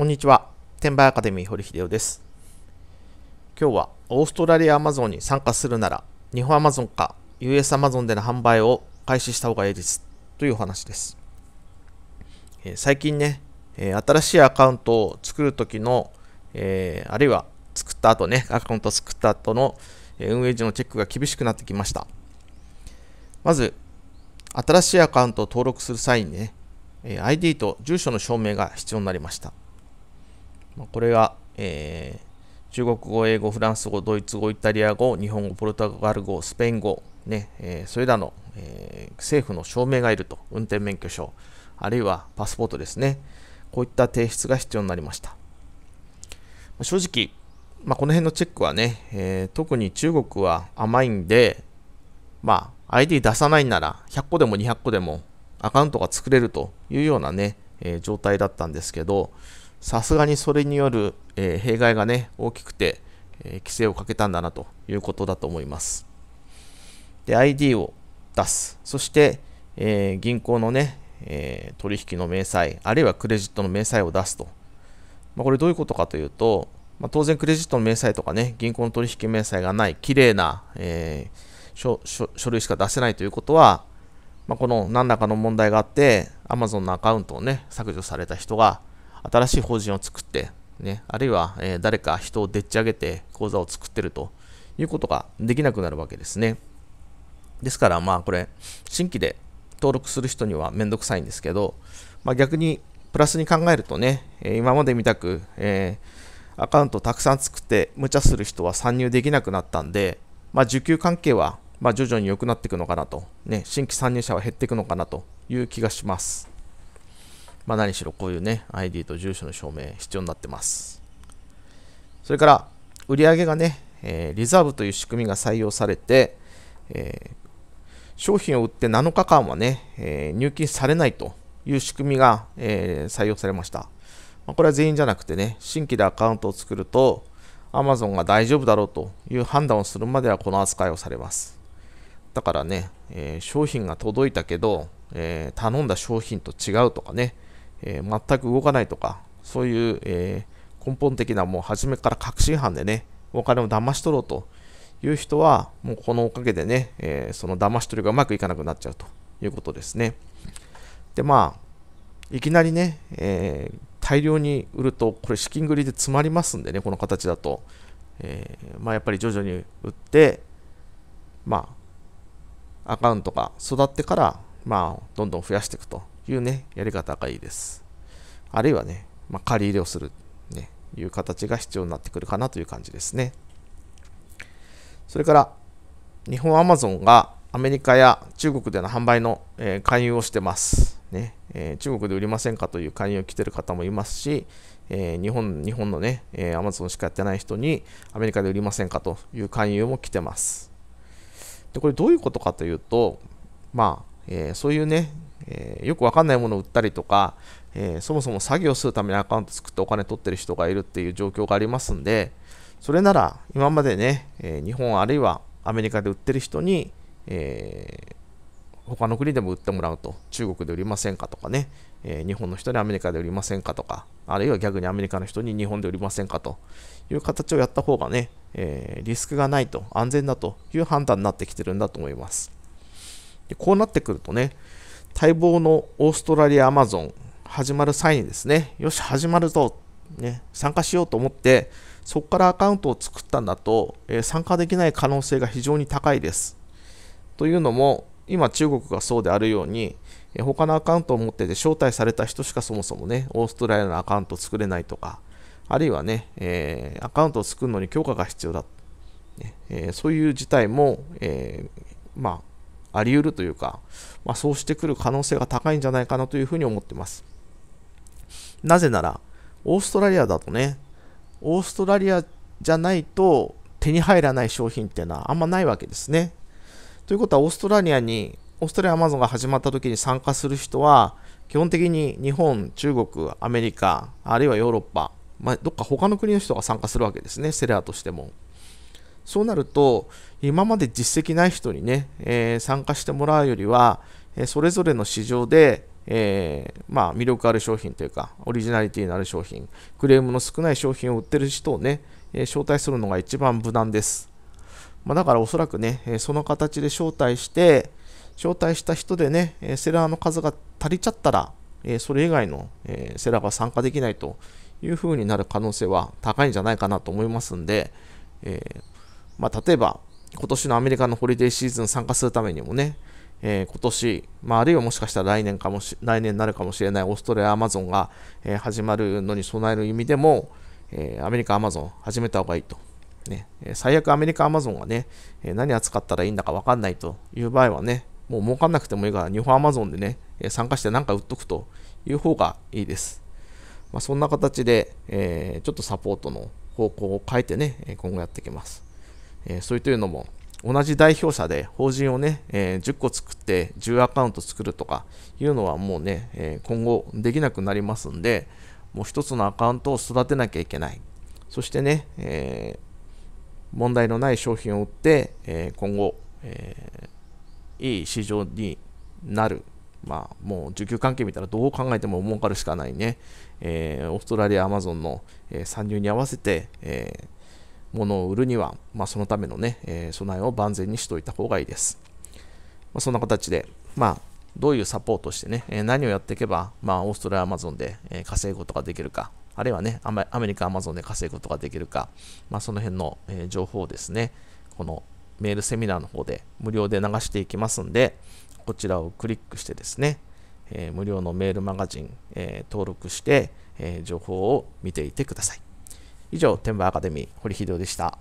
こんにちは。転売アカデミー堀秀夫です。今日はオーストラリアアマゾンに参加するなら、日本アマゾンか US アマゾンでの販売を開始した方がいいですというお話です。えー、最近ね、えー、新しいアカウントを作るときの、えー、あるいは作った後ね、アカウント作った後の運営時のチェックが厳しくなってきました。まず、新しいアカウントを登録する際にね、ID と住所の証明が必要になりました。これが、えー、中国語、英語、フランス語、ドイツ語、イタリア語、日本語、ポルトガル語、スペイン語、ねえー、それらの、えー、政府の証明がいると、運転免許証、あるいはパスポートですね、こういった提出が必要になりました。ま正直、まあ、この辺のチェックはね、えー、特に中国は甘いんで、まあ、ID 出さないなら100個でも200個でもアカウントが作れるというようなね、えー、状態だったんですけど、さすがにそれによる、えー、弊害がね、大きくて、えー、規制をかけたんだなということだと思います。で、ID を出す。そして、えー、銀行のね、え取引の明細、あるいはクレジットの明細を出すと。まあ、これどういうことかというと、まあ、当然クレジットの明細とかね、銀行の取引明細がない、綺麗な、え書類しか出せないということは、まあ、この何らかの問題があって、Amazon のアカウントをね、削除された人が、新しい法人を作って、ね、あるいは、え誰か人をでっち上げて口座を作ってるということができなくなるわけですね。ですから、まあこれ、新規で登録する人にはめんどくさいんですけど、まあ、逆にプラスに考えるとね、今までみたく、えー、アカウントたくさん作って無茶する人は参入できなくなったんで、まあ、受給関係はまあ、徐々に良くなっていくのかなと、ね、新規参入者は減っていくのかなという気がします。まあ、何しろこういうね、ID と住所の証明必要になってます。それから、売上がね、えー、リザーブという仕組みが採用されて、えー、商品を売って7日間はね、えー、入金されないという仕組みが、え採用されました。まあ、これは全員じゃなくてね、新規でアカウントを作ると、Amazon が大丈夫だろうという判断をするまではこの扱いをされます。だからね、え商品が届いたけど、え頼んだ商品と違うとかね、えー、全く動かないとか、そういう、えー、根本的なもう初めから確信犯でね、お金を騙し取ろうという人は、もうこのおかげでね、えー、その騙し取りがうまくいかなくなっちゃうということですね。で、まあ、いきなりね、え大量に売ると、これ資金繰りで詰まりますんでね、この形だと。えまあ、やっぱり徐々に売って、まあ、アカウントが育ってから、まあ、どんどん増やしていくというね、やり方がいいです。あるいはね、まあ、借り入れをする、ね、いう形が必要になってくるかなという感じですね。それから、日本アマゾンがアメリカや中国での販売の、えー、勧誘をしてます。ねえー、中国で売りませんかという勧誘を来てる方もいますし、えー、日本日本のね、えー、Amazon しかやってない人にアメリカで売りませんかという勧誘も来てます。でこれどういうことかというと、まあえー、そういうね、えー、よくわかんないものを売ったりとか、えー、そもそも作業するためにアカウント作ってお金取ってる人がいるっていう状況がありますんで、それなら今までね、え日本あるいはアメリカで売ってる人に、え他の国でも売ってもらうと、中国で売りませんかとかね、え日本の人にアメリカで売りませんかとか、あるいは逆にアメリカの人に日本で売りませんかという形をやった方がね、えリスクがないと、安全だという判断になってきてるんだと思います。でこうなってくるとね、待望のオーストラリア・アマゾン始まる際にですね、よし、始まるぞ、ね、参加しようと思って、そこからアカウントを作ったんだと、え参加できない可能性が非常に高いです。というのも、今中国がそうであるように、え他のアカウントを持ってて招待された人しかそもそもね、オーストラリアのアカウントを作れないとか、あるいはね、えー、アカウントを作るのに許可が必要だ、ねえー、そういう事態も、えー、まあ、あり得るというか、まあ、そうしてくる可能性が高いんじゃないかなというふうに思ってます。なぜなら、オーストラリアだとね、オーストラリアじゃないと手に入らない商品っていうのはあんまないわけですね。ということは、オーストラリアに、オーストラリアアマゾンが始まった時に参加する人は、基本的に日本、中国、アメリカ、あるいはヨーロッパ、まあ、どっか他の国の人が参加するわけですね、セレアとしても。そうなると、今まで実績ない人にね、えー、参加してもらうよりは、えそれぞれの市場で、えー、まあ、魅力ある商品というか、オリジナリティのある商品、クレームの少ない商品を売ってる人をね、えー、招待するのが一番無難です。まあ、だからおそらくね、えその形で招待して、招待した人でね、えセラーの数が足りちゃったら、えそれ以外の、えセラーが参加できないという風になる可能性は高いんじゃないかなと思いますんで、えーまあ、例えば、今年のアメリカのホリデーシーズン参加するためにもね、えー、今年、まあ、あるいはもしかしたら来年かもし来年になるかもしれないオーストラリア・アマゾンが、えー、始まるのに備える意味でも、えー、アメリカ・アマゾン始めた方がいいと。ね、最悪アメリカ・アマゾンがね、え何扱ったらいいんだか分かんないという場合はね、もう儲かんなくてもいいから、日本アマゾンでね、参加して何か売っとくという方がいいです。まあ、そんな形で、えちょっとサポートの方向を変えてね、今後やっていきます。えそういうのも同じ代表者で法人をね、え10個作って10アカウント作るとかいうのはもうね、え今後できなくなりますんで、もう一つのアカウントを育てなきゃいけない。そしてね、えー、問題のない商品を売って、え今後、えー、いい市場になる。まあ、もう需給関係見たらどう考えても儲かるしかないね。えー、オーストラリア、アマゾンの、え参入に合わせて、えー物を売るには、まあ、そのためのね、えー、備えを万全にしておいた方がいいです。まあ、そんな形で、まあ、どういうサポートしてね、えー、何をやっていけば、まあ、オーストラリアアマゾンで、えー、稼ぐことができるか、あるいはね、アメリカアマゾンで稼ぐことができるか、まあ、その辺の、えー、情報をですね、このメールセミナーの方で無料で流していきますんで、こちらをクリックしてですね、え無料のメールマガジン、え登録して、え情報を見ていてください。以上、天馬アカデミー、堀秀夫でした。